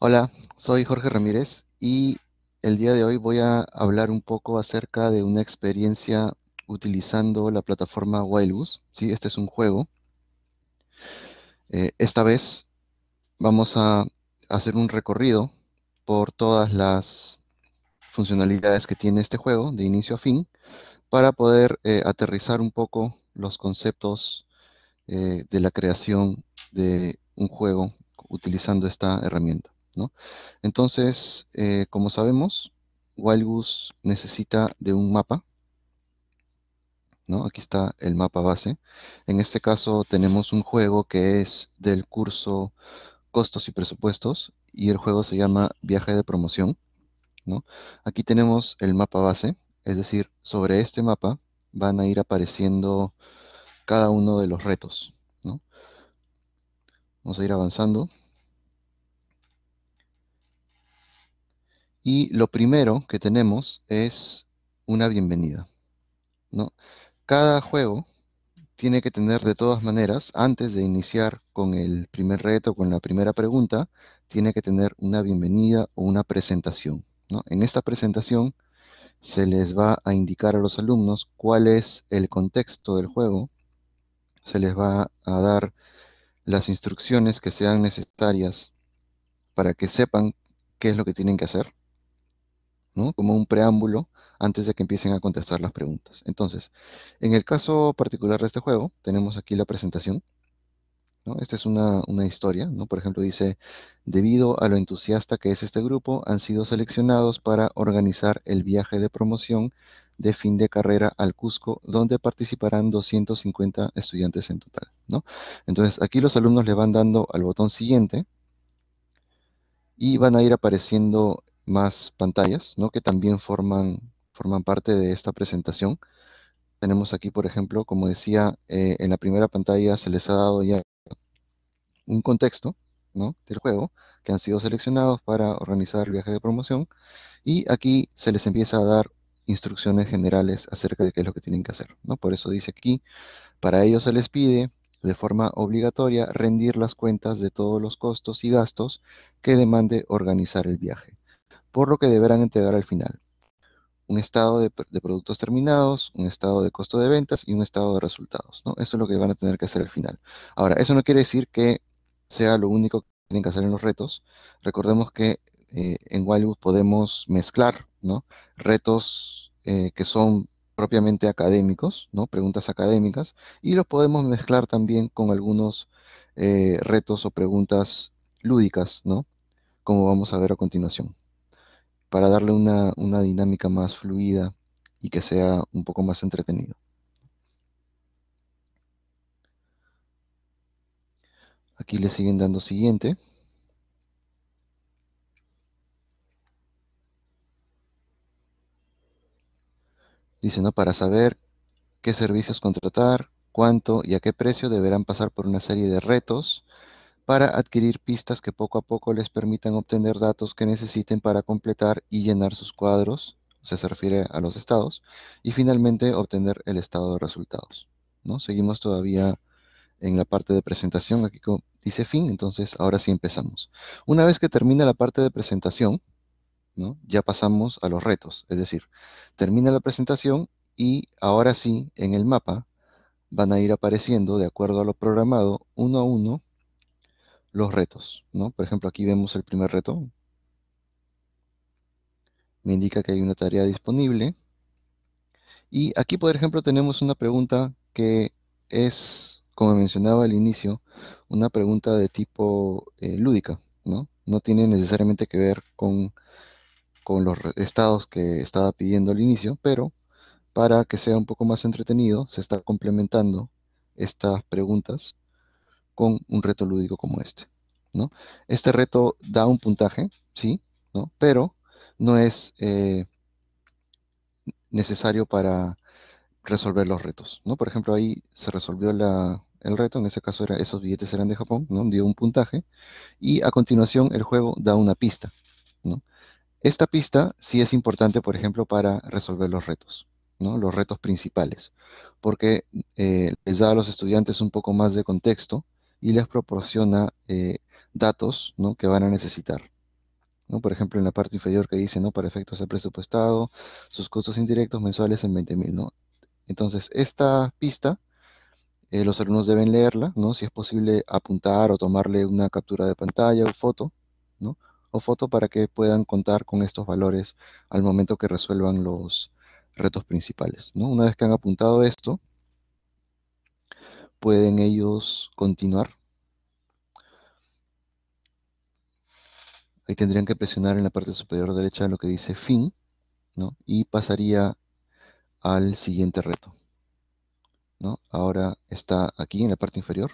Hola, soy Jorge Ramírez y el día de hoy voy a hablar un poco acerca de una experiencia utilizando la plataforma Wildbus. ¿sí? Este es un juego. Eh, esta vez vamos a hacer un recorrido por todas las funcionalidades que tiene este juego de inicio a fin para poder eh, aterrizar un poco los conceptos eh, de la creación de un juego utilizando esta herramienta. Entonces, eh, como sabemos, Wild Goose necesita de un mapa, Aquí está el mapa base. En este caso tenemos un juego que es del curso Costos y Presupuestos y el juego se llama Viaje de Promoción, Aquí tenemos el mapa base, es decir, sobre este mapa van a ir apareciendo cada uno de los retos, Vamos a ir avanzando. Y lo primero que tenemos es una bienvenida. ¿no? Cada juego tiene que tener de todas maneras, antes de iniciar con el primer reto, con la primera pregunta, tiene que tener una bienvenida o una presentación. En esta presentación se les va a indicar a los alumnos cuál es el contexto del juego, se les va a dar las instrucciones que sean necesarias para que sepan qué es lo que tienen que hacer, como un preámbulo antes de que empiecen a contestar las preguntas. Entonces, en el caso particular de este juego, tenemos aquí la presentación. Esta es una, historia, Por ejemplo, dice, debido a lo entusiasta que es este grupo, han sido seleccionados para organizar el viaje de promoción de fin de carrera al Cusco, donde participarán 250 estudiantes en total, Entonces, aquí los alumnos le van dando al botón siguiente y van a ir apareciendo más pantallas, ¿no? que también forman, forman parte de esta presentación. Tenemos aquí, por ejemplo, como decía, eh, en la primera pantalla se les ha dado ya un contexto ¿no? del juego que han sido seleccionados para organizar el viaje de promoción y aquí se les empieza a dar instrucciones generales acerca de qué es lo que tienen que hacer. Por eso dice aquí, para ello se les pide de forma obligatoria rendir las cuentas de todos los costos y gastos que demande organizar el viaje por lo que deberán entregar al final. Un estado de, productos terminados, un estado de costo de ventas y un estado de resultados. ¿no? Eso es lo que van a tener que hacer al final. Ahora, eso no quiere decir que sea lo único que tienen que hacer en los retos. Recordemos que eh, en Wildwood podemos mezclar ¿no? retos eh, que son propiamente académicos, ¿no? preguntas académicas, y los podemos mezclar también con algunos eh, retos o preguntas lúdicas, ¿no? como vamos a ver a continuación para darle una, dinámica más fluida y que sea un poco más entretenido. Aquí le siguen dando siguiente. Dice, ¿no? Para saber qué servicios contratar, cuánto y a qué precio deberán pasar por una serie de retos para adquirir pistas que poco a poco les permitan obtener datos que necesiten para completar y llenar sus cuadros, se refiere a los estados, y finalmente obtener el estado de resultados. ¿no? Seguimos todavía en la parte de presentación, aquí dice fin, entonces ahora sí empezamos. Una vez que termina la parte de presentación, ¿no? ya pasamos a los retos, es decir, termina la presentación y ahora sí en el mapa van a ir apareciendo, de acuerdo a lo programado, uno a uno, los retos, ¿no? Por ejemplo, aquí vemos el primer reto. Me indica que hay una tarea disponible. Y aquí, por ejemplo, tenemos una pregunta que es, como mencionaba al inicio, una pregunta de tipo eh, lúdica, ¿no? No tiene necesariamente que ver con, con los estados que estaba pidiendo al inicio, pero para que sea un poco más entretenido, se está complementando estas preguntas con un reto lúdico como este. ¿no? Este reto da un puntaje, sí, pero no es eh, necesario para resolver los retos. Por ejemplo, ahí se resolvió el reto, en ese caso era, esos billetes eran de Japón, ¿no? dio un puntaje, y a continuación el juego da una pista. Esta pista sí es importante, por ejemplo, para resolver los retos, ¿no? los retos principales, porque eh, les da a los estudiantes un poco más de contexto y les proporciona eh, datos que van a necesitar. ¿no? Por ejemplo, en la parte inferior que dice, ¿no? Para efectos de presupuestado, sus costos indirectos mensuales en 20.000, ¿no? Entonces, esta pista, eh, los alumnos deben leerla, ¿no? Si es posible apuntar o tomarle una captura de pantalla o foto, O foto para que puedan contar con estos valores al momento que resuelvan los retos principales, Una vez que han apuntado esto, pueden ellos continuar. Ahí tendrían que presionar en la parte superior derecha lo que dice fin, ¿no? Y pasaría al siguiente reto. Ahora está aquí en la parte inferior.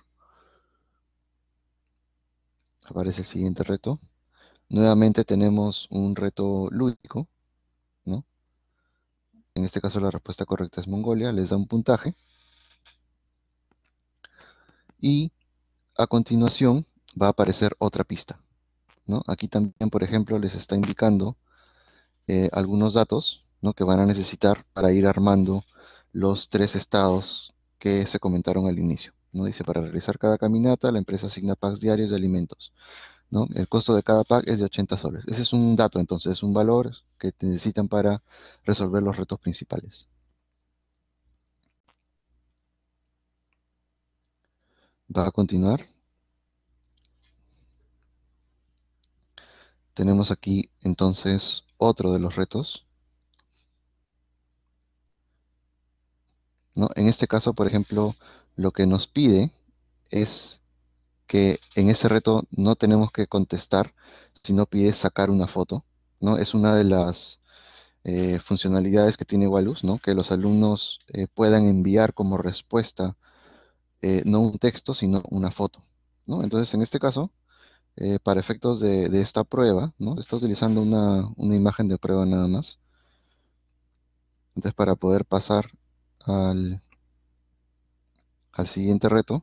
Aparece el siguiente reto. Nuevamente tenemos un reto lúdico, En este caso la respuesta correcta es Mongolia, les da un puntaje y a continuación va a aparecer otra pista. Aquí también, por ejemplo, les está indicando eh, algunos datos que van a necesitar para ir armando los tres estados que se comentaron al inicio. Dice, para realizar cada caminata, la empresa asigna packs diarios de alimentos. ¿no? El costo de cada pack es de 80 soles. Ese es un dato, entonces, es un valor que necesitan para resolver los retos principales. va a continuar. Tenemos aquí entonces otro de los retos. ¿No? En este caso, por ejemplo, lo que nos pide es que en ese reto no tenemos que contestar, sino pide sacar una foto. ¿no? Es una de las eh, funcionalidades que tiene Walus, ¿no? que los alumnos eh, puedan enviar como respuesta eh, no un texto, sino una foto. ¿no? Entonces, en este caso, eh, para efectos de, esta prueba, ¿no? está utilizando una, imagen de prueba nada más. Entonces, para poder pasar al, al siguiente reto,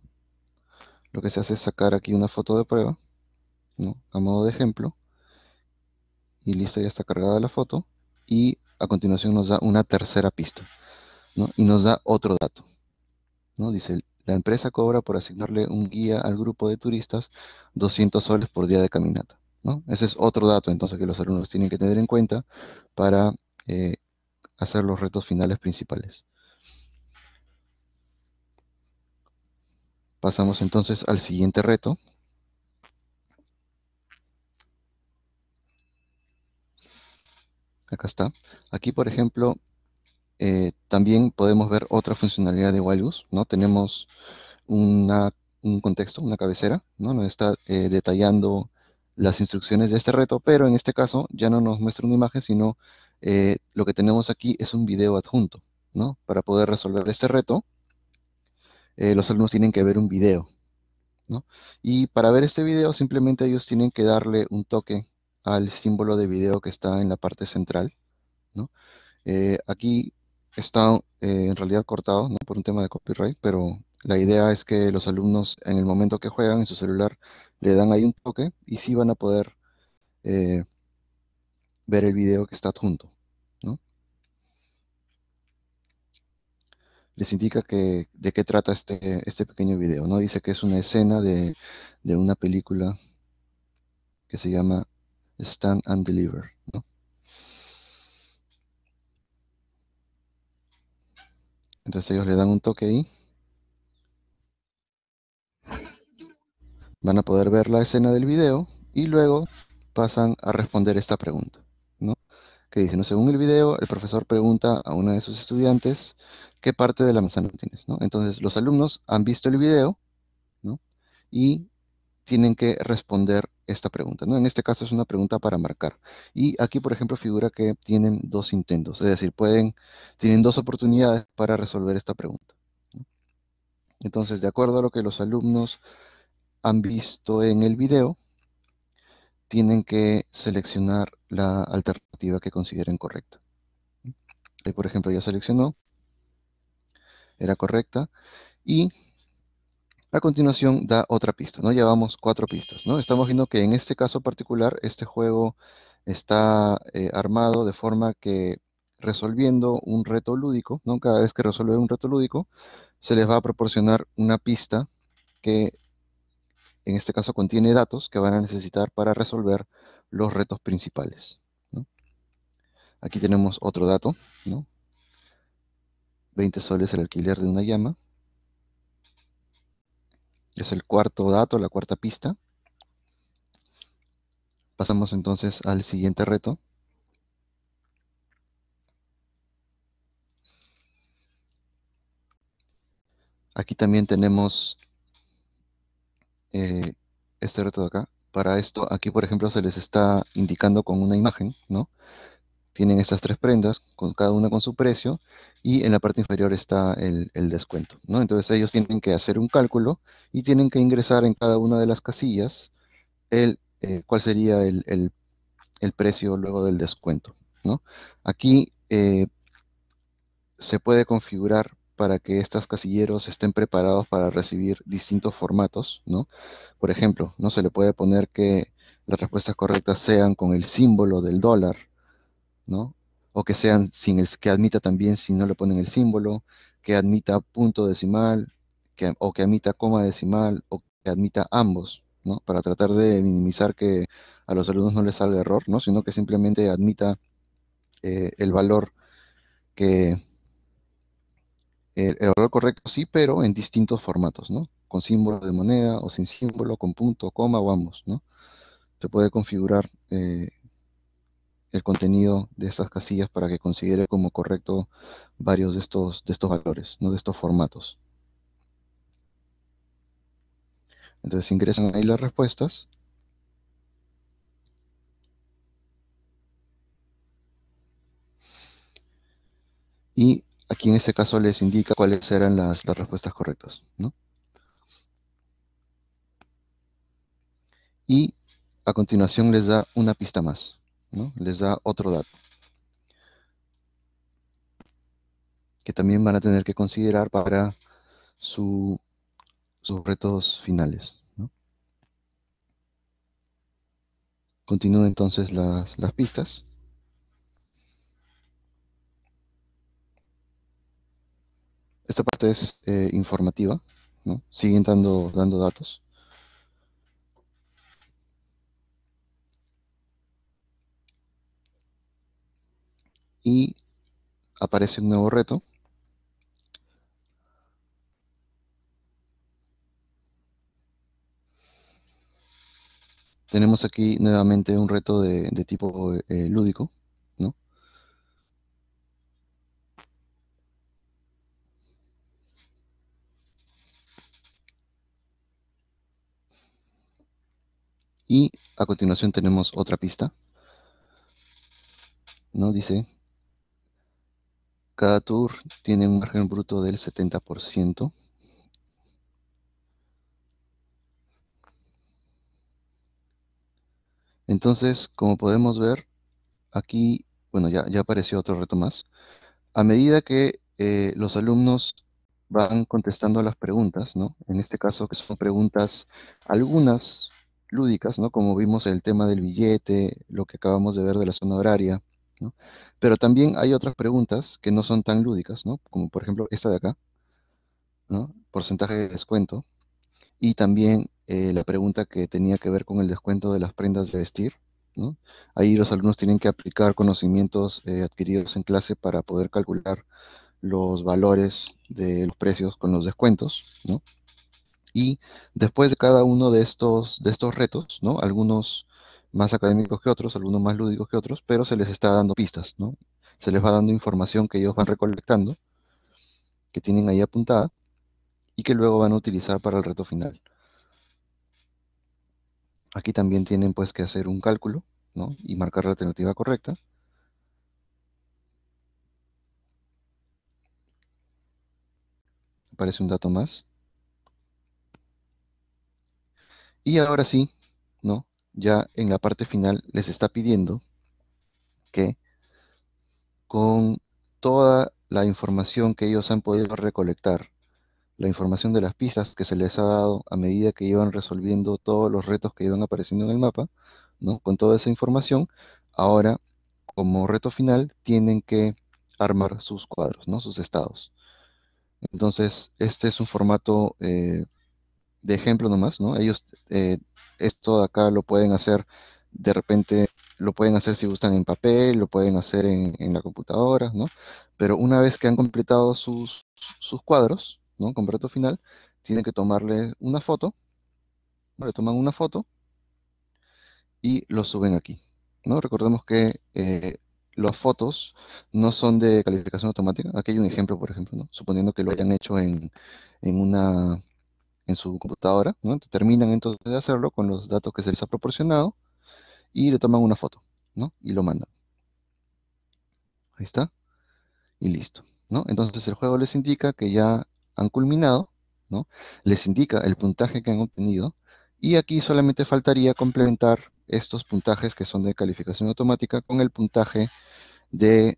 lo que se hace es sacar aquí una foto de prueba, a modo de ejemplo, y listo, ya está cargada la foto, y a continuación nos da una tercera pista, y nos da otro dato. ¿no? Dice, la empresa cobra por asignarle un guía al grupo de turistas 200 soles por día de caminata. ¿no? Ese es otro dato entonces que los alumnos tienen que tener en cuenta para eh, hacer los retos finales principales. Pasamos entonces al siguiente reto. Acá está. Aquí, por ejemplo, eh, también podemos ver otra funcionalidad de Wildus, ¿no? Tenemos un contexto, una cabecera, ¿no? Nos está eh, detallando las instrucciones de este reto, pero en este caso ya no nos muestra una imagen, sino eh, lo que tenemos aquí es un video adjunto, ¿no? Para poder resolver este reto, los alumnos tienen que ver un video, ¿no? Y para ver este video, simplemente ellos tienen que darle un toque al símbolo de video que está en la parte central, ¿no? aquí está eh, en realidad cortado ¿no? por un tema de copyright, pero la idea es que los alumnos en el momento que juegan en su celular le dan ahí un toque y sí van a poder eh, ver el video que está adjunto. ¿no? Les indica que, de qué trata este, este pequeño video. ¿no? Dice que es una escena de, de una película que se llama Stand and Deliver. ¿no? Entonces ellos le dan un toque ahí. Van a poder ver la escena del video y luego pasan a responder esta pregunta, ¿no? Que dice, ¿no? Según el video, el profesor pregunta a una de sus estudiantes qué parte de la manzana tienes, Entonces los alumnos han visto el video, ¿no? Y tienen que responder esta pregunta. ¿no? En este caso es una pregunta para marcar. Y aquí, por ejemplo, figura que tienen dos intentos, es decir, pueden, tienen dos oportunidades para resolver esta pregunta. Entonces, de acuerdo a lo que los alumnos han visto en el video, tienen que seleccionar la alternativa que consideren correcta. Ahí, por ejemplo, ya seleccionó, era correcta, y a continuación da otra pista, ¿no? Llevamos cuatro pistas, ¿no? Estamos viendo que en este caso particular, este juego está eh, armado de forma que resolviendo un reto lúdico, ¿no? Cada vez que resuelve un reto lúdico, se les va a proporcionar una pista que en este caso contiene datos que van a necesitar para resolver los retos principales. ¿no? Aquí tenemos otro dato, ¿no? 20 soles el alquiler de una llama, es el cuarto dato, la cuarta pista. Pasamos entonces al siguiente reto. Aquí también tenemos eh, este reto de acá. Para esto, aquí por ejemplo se les está indicando con una imagen, ¿no? Tienen estas tres prendas, con cada una con su precio, y en la parte inferior está el, descuento. Entonces ellos tienen que hacer un cálculo y tienen que ingresar en cada una de las casillas el, eh, cuál sería el, precio luego del descuento. Aquí eh, se puede configurar para que estos casilleros estén preparados para recibir distintos formatos, Por ejemplo, no se le puede poner que las respuestas correctas sean con el símbolo del dólar, ¿no? O que sean sin el, que admita también si no le ponen el símbolo, que admita punto decimal, que, o que admita coma decimal, o que admita ambos, ¿no? Para tratar de minimizar que a los alumnos no les salga error, ¿no? Sino que simplemente admita eh, el valor que el, correcto sí, pero en distintos formatos, ¿no? Con símbolo de moneda o sin símbolo, con punto, coma o ambos, ¿no? Se puede configurar eh, el contenido de estas casillas para que considere como correcto varios de estos, de estos valores, no de estos formatos. Entonces ingresan ahí las respuestas. Y aquí en este caso les indica cuáles eran las, las respuestas correctas. Y a continuación les da una pista más les da otro dato. Que también van a tener que considerar para sus retos finales. ¿no? entonces las, pistas. Esta parte es eh, informativa, siguen dando, dando datos. y aparece un nuevo reto. Tenemos aquí nuevamente un reto de, tipo eh, lúdico, ¿no? Y a continuación tenemos otra pista, ¿no? Dice, cada tour tiene un margen bruto del 70%. Entonces, como podemos ver, aquí, bueno, ya, apareció otro reto más. A medida que eh, los alumnos van contestando las preguntas, ¿no? En este caso, que son preguntas, algunas lúdicas, ¿no? Como vimos el tema del billete, lo que acabamos de ver de la zona horaria, pero también hay otras preguntas que no son tan lúdicas, Como por ejemplo esta de acá, Porcentaje de descuento. Y también eh, la pregunta que tenía que ver con el descuento de las prendas de vestir, Ahí los alumnos tienen que aplicar conocimientos eh, adquiridos en clase para poder calcular los valores de los precios con los descuentos, Y después de cada uno de estos, de estos retos, Algunos más académicos que otros, algunos más lúdicos que otros, pero se les está dando pistas, ¿no? Se les va dando información que ellos van recolectando, que tienen ahí apuntada, y que luego van a utilizar para el reto final. Aquí también tienen pues que hacer un cálculo, ¿no? Y marcar la alternativa correcta. Aparece un dato más. Y ahora sí, ¿no? ya en la parte final les está pidiendo que con toda la información que ellos han podido recolectar, la información de las pistas que se les ha dado a medida que iban resolviendo todos los retos que iban apareciendo en el mapa, ¿no? con toda esa información, ahora como reto final tienen que armar sus cuadros, ¿no? sus estados. Entonces, este es un formato eh, de ejemplo nomás, ¿no? Ellos eh, esto acá lo pueden hacer de repente, lo pueden hacer si gustan en papel, lo pueden hacer en, la computadora, ¿no? Pero una vez que han completado sus, cuadros, ¿no? Con final, tienen que tomarle una foto, ¿no? le toman una foto y lo suben aquí, ¿no? Recordemos que eh, las fotos no son de calificación automática. Aquí hay un ejemplo, por ejemplo, ¿no? suponiendo que lo hayan hecho en, en, una, su computadora, ¿no? terminan entonces de hacerlo con los datos que se les ha proporcionado y le toman una foto, ¿no? Y lo mandan. Ahí está. Y listo, ¿no? Entonces el juego les indica que ya han culminado, ¿no? Les indica el puntaje que han obtenido y aquí solamente faltaría complementar estos puntajes que son de calificación automática con el puntaje de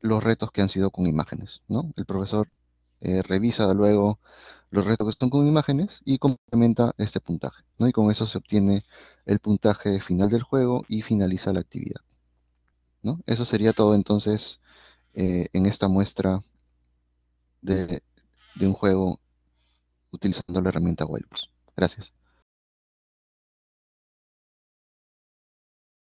los retos que han sido con imágenes, ¿no? El profesor eh, revisa luego los restos que están con imágenes y complementa este puntaje. ¿no? Y con eso se obtiene el puntaje final del juego y finaliza la actividad. ¿no? Eso sería todo entonces eh, en esta muestra de, un juego utilizando la herramienta Wildbox. Gracias.